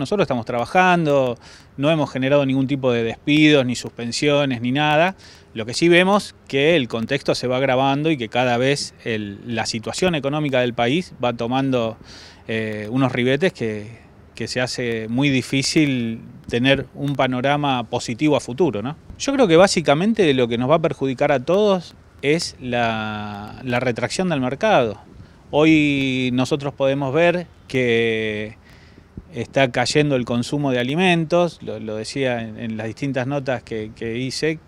Nosotros estamos trabajando, no hemos generado ningún tipo de despidos, ni suspensiones, ni nada. Lo que sí vemos que el contexto se va agravando y que cada vez la situación económica del país va tomando eh, unos ribetes que, se hace muy difícil tener un panorama positivo a futuro. ¿no? Yo creo que básicamente lo que nos va a perjudicar a todos es la retracción del mercado. Hoy nosotros podemos ver que está cayendo el consumo de alimentos, lo, decía en, las distintas notas que, hice,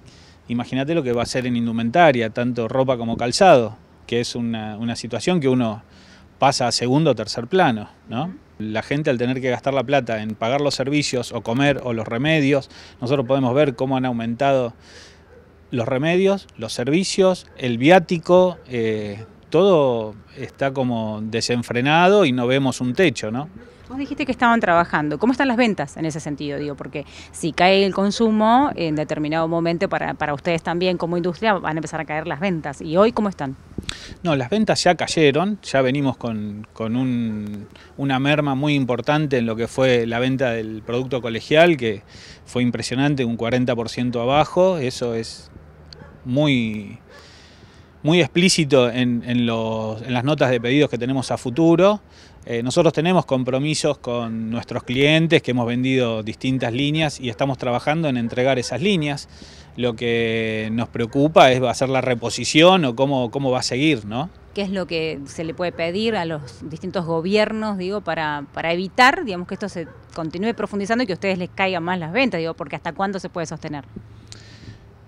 imagínate lo que va a ser en indumentaria, tanto ropa como calzado, que es una, situación que uno pasa a segundo o tercer plano, ¿no? La gente al tener que gastar la plata en pagar los servicios o comer o los remedios, nosotros podemos ver cómo han aumentado los remedios, los servicios, el viático, eh, todo está como desenfrenado y no vemos un techo, ¿no? Vos dijiste que estaban trabajando. ¿Cómo están las ventas en ese sentido? Digo, porque si cae el consumo en determinado momento, para, ustedes también como industria van a empezar a caer las ventas. ¿Y hoy cómo están? No, las ventas ya cayeron, ya venimos con, una merma muy importante en lo que fue la venta del producto colegial, que fue impresionante, un 40% abajo, eso es muy muy explícito en, las notas de pedidos que tenemos a futuro. Eh, nosotros tenemos compromisos con nuestros clientes que hemos vendido distintas líneas y estamos trabajando en entregar esas líneas. Lo que nos preocupa es hacer la reposición o cómo, cómo va a seguir, ¿no? qué es lo que se le puede pedir a los distintos gobiernos, digo, para, para evitar, digamos, que esto se continúe profundizando y que a ustedes les caigan más las ventas, digo, porque hasta cuándo se puede sostener.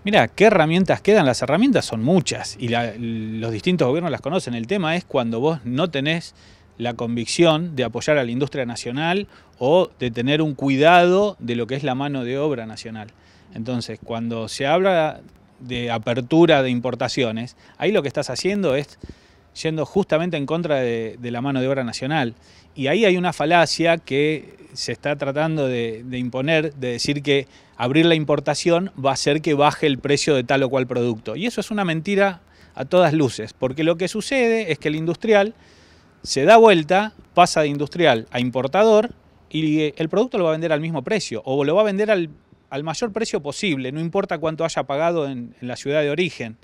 Mira, ¿qué herramientas quedan? Las herramientas son muchas y los distintos gobiernos las conocen. El tema es cuando vos no tenés la convicción de apoyar a la industria nacional o de tener un cuidado de lo que es la mano de obra nacional. Entonces, cuando se habla de apertura de importaciones, ahí lo que estás haciendo es yendo justamente en contra de, la mano de obra nacional. Y ahí hay una falacia que se está tratando de, imponer, de decir que abrir la importación va a hacer que baje el precio de tal o cual producto. Y eso es una mentira a todas luces, porque lo que sucede es que el industrial se da vuelta, pasa de industrial a importador y el producto lo va a vender al mismo precio o lo va a vender al, mayor precio posible, no importa cuánto haya pagado en la ciudad de origen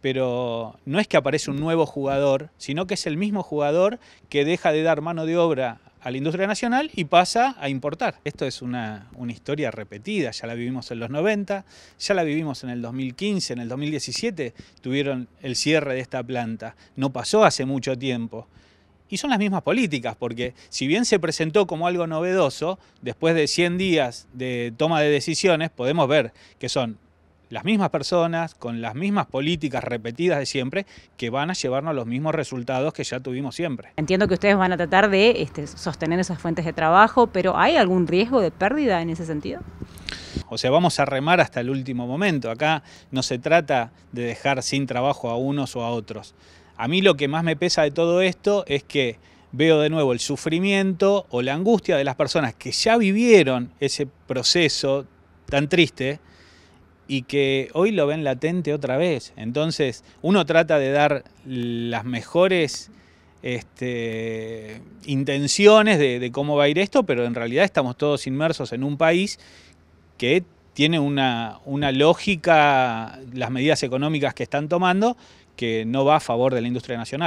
pero no es que aparece un nuevo jugador, sino que es el mismo jugador que deja de dar mano de obra a la industria nacional y pasa a importar. Esto es una, una, historia repetida, ya la vivimos en los 90, ya la vivimos en el 2015, en el 2017 tuvieron el cierre de esta planta, no pasó hace mucho tiempo. Y son las mismas políticas, porque si bien se presentó como algo novedoso, después de 100 días de toma de decisiones podemos ver que son las mismas personas, con las mismas políticas repetidas de siempre, que van a llevarnos a los mismos resultados que ya tuvimos siempre. Entiendo que ustedes van a tratar de este, sostener esas fuentes de trabajo, pero ¿hay algún riesgo de pérdida en ese sentido? O sea, vamos a remar hasta el último momento. Acá no se trata de dejar sin trabajo a unos o a otros. A mí lo que más me pesa de todo esto es que veo de nuevo el sufrimiento o la angustia de las personas que ya vivieron ese proceso tan triste y que hoy lo ven latente otra vez. Entonces, uno trata de dar las mejores este, intenciones de, cómo va a ir esto, pero en realidad estamos todos inmersos en un país que tiene una lógica, las medidas económicas que están tomando, que no va a favor de la industria nacional.